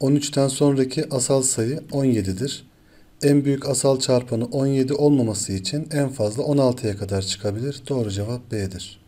13'ten sonraki asal sayı 17'dir. En büyük asal çarpanı 17 olmaması için en fazla 16'ya kadar çıkabilir. Doğru cevap B'dir.